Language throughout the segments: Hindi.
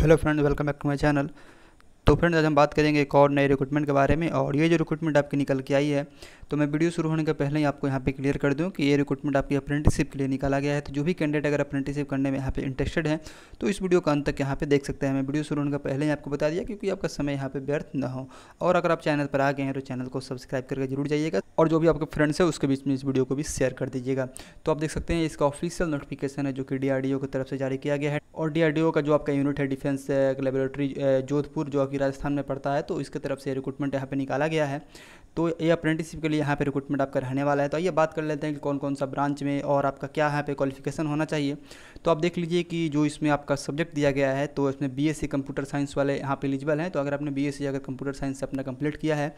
hello friends welcome back to my channel तो फ्रेंड्स आज हम बात करेंगे एक और नए रिक्रूटमेंट के बारे में और ये जो रिक्रूटमेंट आपकी निकल के आई है तो मैं वीडियो शुरू होने के पहले ही आपको यहाँ पे क्लियर कर दूँ कि ये रिक्रूटमेंट आपकी अप्रेंटिसिप के लिए निकाला गया है तो जो भी कैंडिडेट अगर अप्रेंटिसिप करने में यहाँ पे इंटरेस्टेड है तो इस वीडियो का अंत तक यहाँ पे देख सकते हैं मैं वीडियो शुरू होने का पहले ही आपको बता दिया क्योंकि आपका समय यहाँ पे व्यर्थ न हो और अगर आप चैनल पर आ गए हैं तो चैनल को सब्सक्राइब करके जरूर जाइएगा और जो भी आपके फ्रेंड्स है उसके बीच में इस वीडियो को भी शेयर कर दीजिएगा तो आप देख सकते हैं इसका ऑफिशियल नोटिफिकेशन है जो कि डी की तरफ से जारी किया गया है और डी का जो आपका यूनिट है डिफेंस लेबोरेटरी जोधपुर जो कि राजस्थान में पड़ता है तो इसके तरफ से रिक्रूटमेंट यहाँ पे निकाला गया है तो ये अप्रेंटिसिप के लिए यहाँ पे रिक्रूटमेंट आपका रहने वाला है तो आइए बात कर लेते हैं कि कौन कौन सा ब्रांच में और आपका क्या यहाँ पे क्वालिफिकेशन होना चाहिए तो आप देख लीजिए कि जो इसमें आपका सब्जेक्ट दिया गया है तो इसमें बी एस कंप्यूटर साइंस वाले यहाँ पे एलिजिबल हैं तो अगर आपने बी एस अगर कंप्यूटर साइंस से अपना कंप्लीट किया है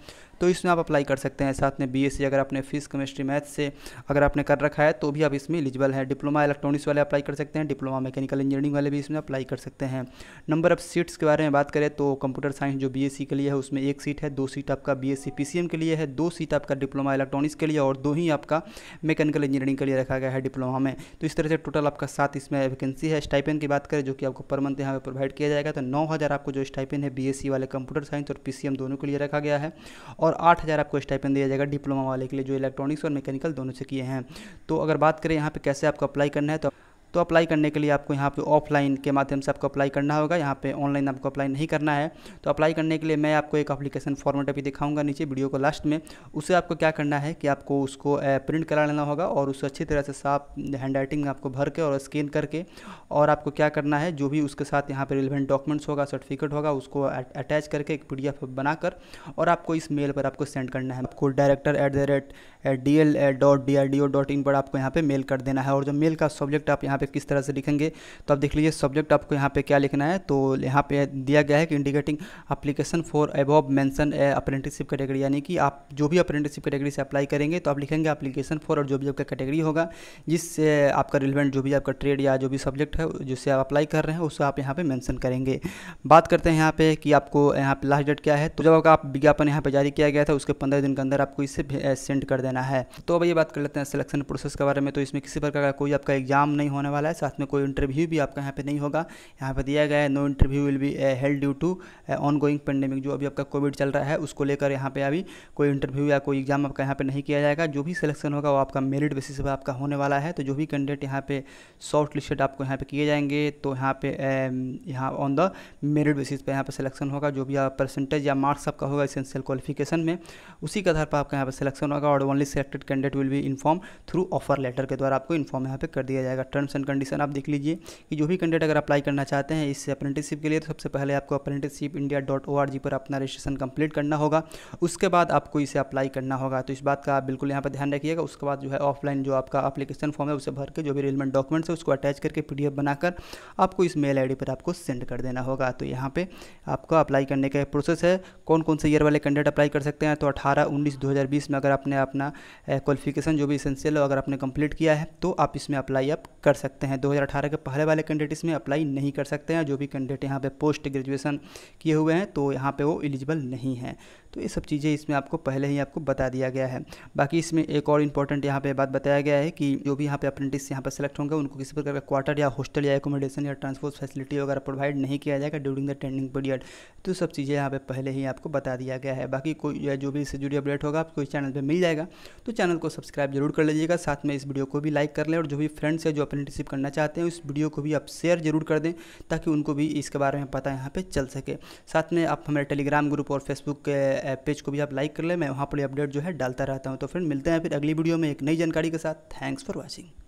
तो इसमें आप अप्लाई कर सकते हैं साथ में बी अगर आपने फिजिक्स केमिस्ट्री मैथ्स से अगर आपने कर रखा है तो भी आप इसमें एलिजिबल है डिप्लोमा इलेक्ट्रॉनिक्स वाले अप्लाई कर सकते हैं डिप्लोमा मैकेनिकल इंजीनियरिंग वाले भी इसमें अप्लाई कर सकते हैं नंबर ऑफ सीट्स के बारे में बात करें तो कंप्यूटर कंप्यूटर साइंस जो बीएससी के लिए है उसमें एक सीट है दो सीट आपका बीएससी पीसीएम के लिए है दो सीट आपका डिप्लोमा इलेक्ट्रॉनिक्स के लिए और दो ही आपका मैकेनिकल इंजीनियरिंग के लिए रखा गया है डिप्लोमा में तो इस तरह से टोटल आपका सात इसमें वैकेंसी है स्टाइपेन की बात करें जो कि आपको पर मंथ यहाँ पर प्रोवाइड किया जाएगा तो नौ आपको जो स्टाइपेन है बी वाले कंप्यूटर साइंस और पी दोनों के लिए रखा गया है और आठ आपको स्टाइपेन दिया जाएगा डिप्लोमा वाले के लिए जो इलेक्ट्रॉनिक्स और मैकेनिकल दोनों से किए हैं तो अगर बात करें यहाँ पर कैसे आपको अप्लाई करना है तो तो अप्लाई करने के लिए आपको यहाँ पे ऑफलाइन के माध्यम से आपको अप्लाई करना होगा यहाँ पे ऑनलाइन आपको अप्लाई नहीं करना है तो अप्लाई करने के लिए मैं आपको एक अप्लीकेशन फॉर्मेट अभी दिखाऊंगा नीचे वीडियो को लास्ट में उसे आपको क्या करना है कि आपको उसको प्रिंट करा लेना होगा और उसे अच्छी तरह से साफ हैंड राइटिंग आपको भर के और स्कैन करके और आपको क्या करना है जो भी उसके साथ यहाँ पर रिलेवेंट डॉक्यूमेंट्स होगा सर्टिफिकेट होगा उसको अटैच करके एक पी बनाकर और आपको इस मेल पर आपको सेंड करना है आपको director at the rate D L dot D R D O dot in पर आपको यहाँ पे मेल कर देना है और जो मेल का सब्जेक्ट आप यहाँ पे किस तरह से लिखेंगे तो आप देख लीजिए सब्जेक्ट आपको यहाँ पे क्या लिखना है तो यहाँ पे दिया गया है कि indicating application for above mention a apprenticeship category यानी कि आप जो भी अप्रेंटिसशिप कैटेगरी से अप्लाई करेंगे तो आप लिखेंगे अपलीकेशन फॉर और जो भी आपका कैटेगरी होगा जिससे आपका रिलेवेंट जो भी आपका ट्रेड या जो भी सब्जेक्ट है जिससे आप अप्लाई कर रहे हैं उसको आप यहाँ पर मैंसन करेंगे बात करते हैं यहाँ पर कि आपको यहाँ पर लास्ट डेट क्या है तो जब आपका विज्ञापन यहाँ पर जारी किया गया था उसके पंद्रह दिन के अंदर आपको इसे सेंड कर देना है तो अब ये बात कर लेते हैं सिलेक्शन प्रोसेस के बारे में तो इसमें किसी प्रकार का कोई आपका एग्जाम नहीं होने वाला है साथ में कोई इंटरव्यू भी आपका यहाँ पे नहीं होगा यहाँ पे दिया गया है no interview will be held due to ongoing pandemic जो अभी आपका कोविड चल रहा है उसको लेकर यहाँ पे अभी कोई इंटरव्यू या कोई एग्जाम आपका यहाँ पे नहीं किया जाएगा जो भी सिलेक्शन होगा वो आपका मेरिट बेसिस पर आपका होने वाला है तो जो भी कैंडिडेट यहाँ पे शॉर्ट लिस्टेड आपको यहाँ पे किए जाएंगे तो यहाँ पे um, यहाँ ऑन द मेरिट बेसिस पे यहाँ पर सिलेक्शन होगा जो भी आप परसेंटेज या मार्क्स आपका होगा इसेंशियल क्वालिफिकेशन में उसी के आधार पर आपका यहाँ पर सिलेक्शन होगा और only selected candidate will be inform through offer letter के द्वारा आपको इन्फॉर्म यहाँ पे कर दिया जाएगा टर्म्स एंड एंड कंडीशन आप देख लीजिए कि जो भी कैंडिडेट अगर अप्लाई करना चाहते हैं इस अप्रेंटिसशिप के लिए तो सबसे पहले आपको apprenticeship India dot O R G पर अपना रजिस्ट्रेशन कंप्लीट करना होगा उसके बाद आपको इसे अप्लाई करना होगा तो इस बात का आप बिल्कुल यहाँ पर ध्यान रखिएगा उसके बाद जो है ऑफलाइन जो आपका अप्लीकेशन फॉर्म है उसे भर के जो भी रिलेवेंट डॉक्यूमेंट्स है उसको अटैच करके पी बनाकर आपको इस मेल आई पर आपको सेंड कर देना होगा तो यहाँ पर आपका अप्लाई करने का प्रोसेस है कौन कौन से ईयर वाले कैंडिडेट अप्लाई कर सकते हैं तो अठारह उन्नीस दो में अगर आपने अपना क्वालिफिकेशन जो भी इसेंशियल हो अगर आपने कंप्लीट किया है तो आप इसमें अप्लाई आप कर सकते सकते हैं 2018 के पहले वाले कैंडिडेट इसमें अप्लाई नहीं कर सकते हैं जो भी कैंडिडेट यहाँ पे पोस्ट ग्रेजुएशन किए हुए हैं तो यहाँ पे वो एलिजिबल नहीं है तो ये सब चीज़ें इसमें आपको पहले ही आपको बता दिया गया है बाकी इसमें एक और इंपॉर्टेंट यहाँ पे बात बताया गया है कि जो भी यहाँ पे अप्रेंटिस यहाँ पर सेलेक्ट होंगे उनको किसी प्रकार का क्वार्टर या हॉस्टल या एकोमोडेशन या ट्रांसपोर्ट फैसिलिटी वगैरह प्रोवाइड नहीं किया जाएगा ड्यूरिंग द ट्रेनिंग पीरियड तो सब चीज़ें यहाँ पर पहले ही आपको बता दिया गया है बाकी कोई जो भी इससे जुड़ी अपडेट होगा आपको इस चैनल पर मिल जाएगा तो चैनल को सब्सक्राइब जरूर कर लीजिएगा साथ में इस वीडियो को भी लाइक कर लें और जो भी फ्रेंड्स है जो अप्रेंटिसिप करना चाहते हैं उस वीडियो को भी आप शेयर जरूर कर दें ताकि उनको भी इसके बारे में पता यहाँ पर चल सके साथ में आप हमारे टेलीग्राम ग्रुप और फेसबुक के पेज को भी आप लाइक कर ले मैं वहाँ पर अपडेट जो है डालता रहता हूँ तो फ्रेंड मिलते हैं फिर अगली वीडियो में एक नई जानकारी के साथ थैंक्स फॉर वॉचिंग